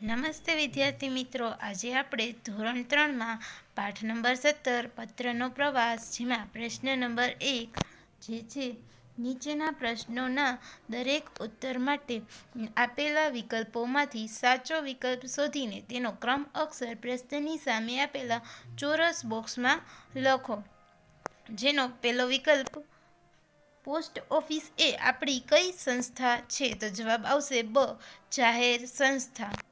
નમસ્તે વિદ્યાર્થી મિત્રો આજે આપણે ધોરણ ત્રણમાં પાઠ નંબર સત્તર પત્રનો પ્રવાસ જેમાં પ્રશ્ન નંબર એક જે છે નીચેના પ્રશ્નોના દરેક ઉત્તર માટે આપેલા વિકલ્પોમાંથી સાચો વિકલ્પ શોધીને તેનો ક્રમ અક્ષર પ્રશ્નની સામે આપેલા ચોરસ બોક્સમાં લખો જેનો પહેલો વિકલ્પ પોસ્ટ ઓફિસ એ આપણી કઈ સંસ્થા છે તો જવાબ આવશે બ જાહેર સંસ્થા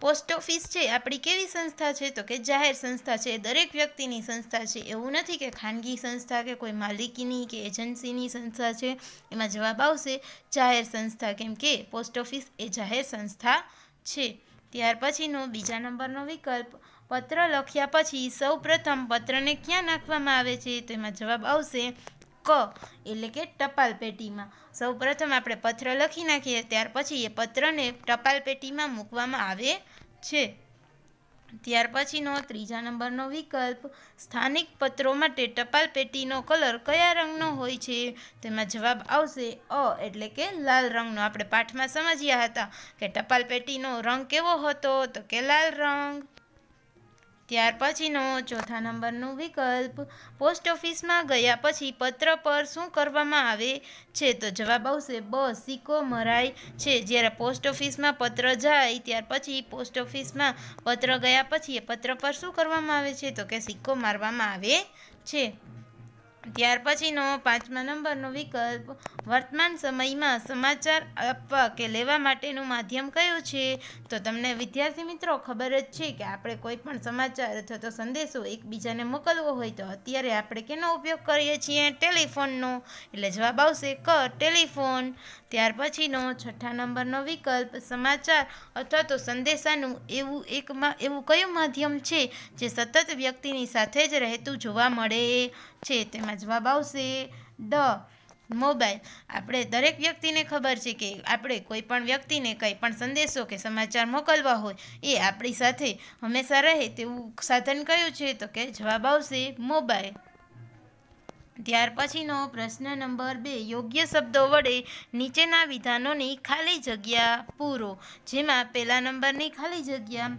પોસ્ટ ઓફિસ છે આપણી કેવી સંસ્થા છે તો કે જાહેર સંસ્થા છે દરેક વ્યક્તિની સંસ્થા છે એવું નથી કે ખાનગી સંસ્થા કે કોઈ માલિકીની કે એજન્સીની સંસ્થા છે એમાં જવાબ આવશે જાહેર સંસ્થા કેમ કે પોસ્ટ ઓફિસ એ જાહેર સંસ્થા છે ત્યાર પછીનો બીજા નંબરનો વિકલ્પ પત્ર લખ્યા પછી સૌ પ્રથમ પત્રને ક્યાં નાખવામાં આવે છે તો એમાં જવાબ આવશે ક એટલે કે ટપાલ પેટીમાં સૌપ્રથમ આપણે પત્ર લખી નાખીએ ત્યાર પછી એ પત્રને ટપાલ પેટીમાં મૂકવામાં આવે છે ત્યાર પછીનો ત્રીજા નંબરનો વિકલ્પ સ્થાનિક પત્રો માટે ટપાલ પેટીનો કલર કયા રંગનો હોય છે તેમાં જવાબ આવશે અ એટલે કે લાલ રંગનો આપણે પાઠમાં સમજ્યા હતા કે ટપાલ પેટીનો રંગ કેવો હતો તો કે લાલ રંગ ત્યાર પછીનો ચોથા નંબરનો વિકલ્પ પોસ્ટ ઓફિસમાં ગયા પછી પત્ર પર શું કરવામાં આવે છે તો જવાબ આવશે બ સિક્કો મરાય છે જ્યારે પોસ્ટ ઓફિસમાં પત્ર જાય ત્યાર પછી પોસ્ટ ઓફિસમાં પત્ર ગયા પછી એ પત્ર પર શું કરવામાં આવે છે તો કે સિક્કો મારવામાં આવે છે ત્યાર પછીનો પાંચમા નંબરનો વિકલ્પ વર્તમાન સમયમાં સમાચાર આપવા કે લેવા માટેનું માધ્યમ કયું છે તો તમને વિદ્યાર્થી મિત્રો ખબર જ છે કે આપણે કોઈ પણ સમાચાર અથવા તો સંદેશો એકબીજાને મોકલવો હોય તો અત્યારે આપણે કેનો ઉપયોગ કરીએ છીએ ટેલિફોનનો એટલે જવાબ આવશે ક ટેલિફોન ત્યાર પછીનો છઠ્ઠા નંબરનો વિકલ્પ સમાચાર અથવા તો સંદેશાનું એવું એક એવું કયું માધ્યમ છે જે સતત વ્યક્તિની સાથે જ રહેતું જોવા મળે છે તેમાં જવાબ આવશે ડ મોબાઈલ આપણે દરેક વ્યક્તિને ખબર છે કે આપણે કોઈ પણ વ્યક્તિને કંઈ પણ સંદેશો કે સમાચાર મોકલવા હોય એ આપણી સાથે હંમેશા રહે તેવું સાધન કયું છે તો કે જવાબ આવશે મોબાઈલ ત્યાર પછીનો પ્રશ્ન નંબર બે યોગ્ય શબ્દો વડે નીચેના વિધાનોની ખાલી જગ્યા પૂરો જેમાં પહેલા નંબરની ખાલી જગ્યા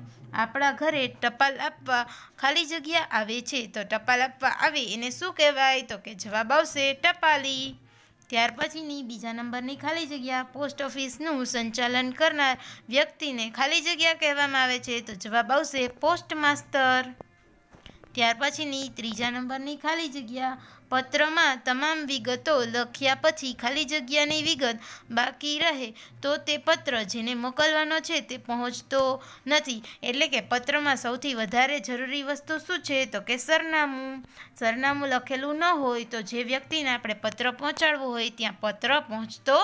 આપણા ઘરે ટપાલ આપવા ખાલી જગ્યા આવે છે તો ટપાલ આપવા આવે એને શું કહેવાય તો કે જવાબ આવશે ટપાલી ત્યાર પછીની બીજા નંબરની ખાલી જગ્યા પોસ્ટ ઓફિસનું સંચાલન કરનાર વ્યક્તિને ખાલી જગ્યા કહેવામાં આવે છે તો જવાબ આવશે પોસ્ટ માસ્તર ત્યાર પછીની ત્રીજા નંબરની ખાલી જગ્યા પત્રમાં તમામ વિગતો લખ્યા પછી ખાલી જગ્યાની વિગત બાકી રહે તો તે પત્ર જેને મોકલવાનો છે તે પહોંચતો નથી એટલે કે પત્રમાં સૌથી વધારે જરૂરી વસ્તુ શું છે તો કે સરનામું સરનામું લખેલું ન હોય તો જે વ્યક્તિને આપણે પત્ર પહોંચાડવું હોય ત્યાં પત્ર પહોંચતો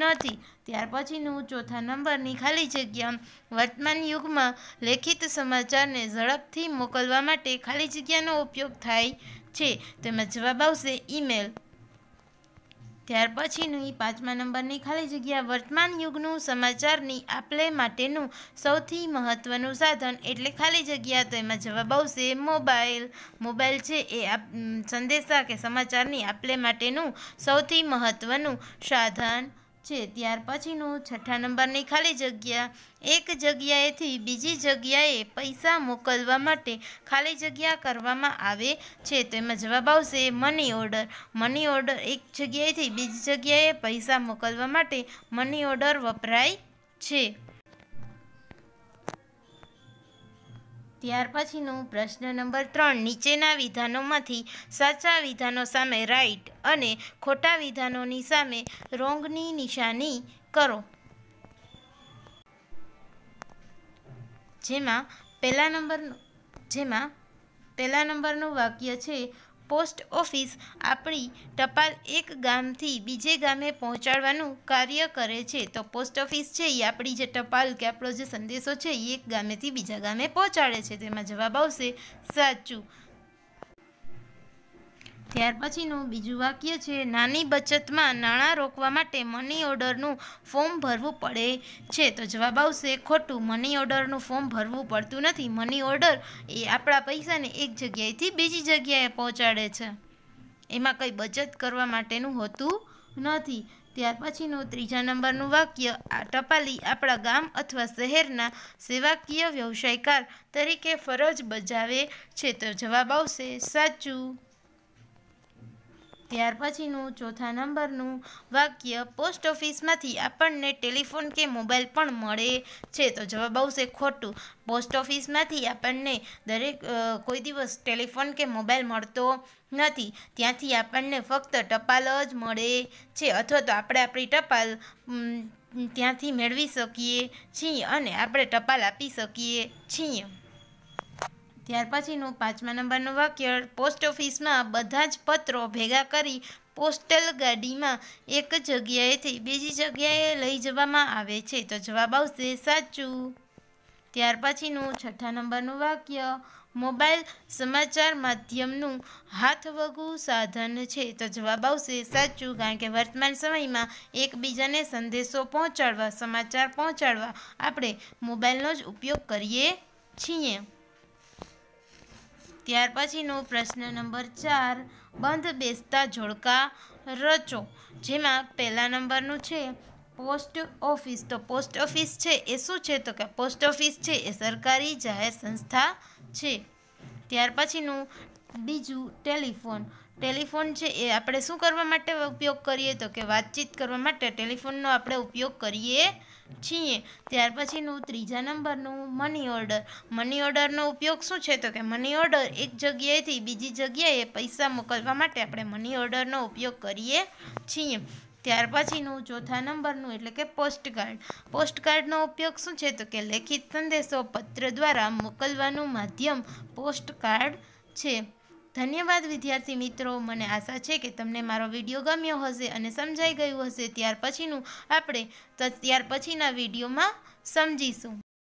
નથી ત્યાર પછીનું ચોથા નંબરની ખાલી જગ્યા વર્તમાન યુગમાં લેખિત સમાચારને ઝડપથી મોકલવા માટે ખાલી જગ્યાનો ઉપયોગ થાય છે તેમાં જવાબ આવશે ઈમેલ ત્યાર પછીની પાંચમા નંબરની ખાલી જગ્યા વર્તમાન યુગનું સમાચારની આપલે માટેનું સૌથી મહત્ત્વનું સાધન એટલે ખાલી જગ્યા તો એમાં જવાબ આવશે મોબાઈલ મોબાઈલ છે એ આપ સંદેશા કે સમાચારની આપલે માટેનું સૌથી મહત્ત્વનું સાધન છે ત્યાર પછીનું છઠ્ઠા નંબરની ખાલી જગ્યા એક જગ્યાએથી બીજી જગ્યાએ પૈસા મોકલવા માટે ખાલી જગ્યા કરવામાં આવે છે તો એમાં જવાબ આવશે મની ઓર્ડર મની ઓર્ડર એક જગ્યાએથી બીજી જગ્યાએ પૈસા મોકલવા માટે મની ઓર્ડર વપરાય છે ત્યાર પછીનો પ્રશ્ન નંબર ત્રણ નીચેના વિધાનોમાંથી સાચા વિધાનો સામે રાઈટ અને ખોટા વિધાનોની સામે રોંગની નિશાની કરો જેમાં પહેલા નંબર જેમાં પહેલા નંબરનું વાક્ય છે પોસ્ટ ઓફિસ આપણી ટપાલ એક ગામથી બીજે ગામે પહોંચાડવાનું કાર્ય કરે છે તો પોસ્ટ ઓફિસ છે એ આપણી જે ટપાલ કે આપણો જે સંદેશો છે એ એક ગામેથી બીજા ગામે પહોંચાડે છે તેમાં જવાબ આવશે સાચું ત્યાર પછીનું બીજું વાક્ય છે નાની બચતમાં નાણાં રોકવા માટે મની ઓર્ડરનું ફોર્મ ભરવું પડે છે તો જવાબ આવશે ખોટું મની ઓર્ડરનું ફોર્મ ભરવું પડતું નથી મની ઓર્ડર એ આપણા પૈસાને એક જગ્યાએથી બીજી જગ્યાએ પહોંચાડે છે એમાં કંઈ બચત કરવા માટેનું હોતું નથી ત્યાર પછીનું ત્રીજા નંબરનું વાક્ય આ ટપાલી આપણા ગામ અથવા શહેરના સેવાકીય વ્યવસાયકાર તરીકે ફરજ બજાવે છે તો જવાબ આવશે સાચું ત્યાર પછીનું ચોથા નંબરનું વાક્ય પોસ્ટ ઓફિસમાંથી આપણને ટેલિફોન કે મોબાઈલ પણ મળે છે તો જવાબ આવશે ખોટું પોસ્ટ ઓફિસમાંથી આપણને દરેક કોઈ દિવસ ટેલિફોન કે મોબાઈલ મળતો નથી ત્યાંથી આપણને ફક્ત ટપાલ જ મળે છે અથવા તો આપણે આપણી ટપાલ ત્યાંથી મેળવી શકીએ છીએ અને આપણે ટપાલ આપી શકીએ છીએ ત્યાર પછીનું પાંચમા નંબરનું વાક્ય પોસ્ટ ઓફિસમાં બધા જ પત્રો ભેગા કરી પોસ્ટલ ગાડીમાં એક જગ્યાએથી બીજી જગ્યાએ લઈ જવામાં આવે છે તો જવાબ આવશે સાચું ત્યાર પછીનું છઠ્ઠા નંબરનું વાક્ય મોબાઈલ સમાચાર માધ્યમનું હાથવગું સાધન છે તો જવાબ આવશે સાચું કારણ કે વર્તમાન સમયમાં એકબીજાને સંદેશો પહોંચાડવા સમાચાર પહોંચાડવા આપણે મોબાઈલનો જ ઉપયોગ કરીએ છીએ ત્યાર પછીનો પ્રશ્ન નંબર ચાર બંધ બેસતા જોડકા રચો જેમાં પહેલા નંબરનું છે પોસ્ટ ઓફિસ તો પોસ્ટ ઓફિસ છે એ શું છે તો કે પોસ્ટ ઓફિસ છે એ સરકારી જાહેર સંસ્થા છે ત્યાર પછીનું બીજું ટેલિફોન ટેલિફોન છે એ આપણે શું કરવા માટે ઉપયોગ કરીએ તો કે વાતચીત કરવા માટે ટેલિફોનનો આપણે ઉપયોગ કરીએ છીએ ત્યાર પછીનું ત્રીજા નંબરનું મની ઓર્ડર મની ઓર્ડરનો ઉપયોગ શું છે તો કે મની ઓર્ડર એક જગ્યાએથી બીજી જગ્યાએ પૈસા મોકલવા માટે આપણે મની ઓર્ડરનો ઉપયોગ કરીએ છીએ ત્યાર પછીનું ચોથા નંબરનું એટલે કે પોસ્ટકાર્ડ પોસ્ટકાર્ડનો ઉપયોગ શું છે તો કે લેખિત સંદેશો પત્ર દ્વારા મોકલવાનું માધ્યમ પોસ્ટકાર્ડ છે ધન્યવાદ વિદ્યાર્થી મિત્રો મને આશા છે કે તમને મારો વિડીયો ગમ્યો હશે અને સમજાઈ ગયું હશે ત્યાર પછીનું આપણે ત્યાર પછીના વિડીયોમાં સમજીશું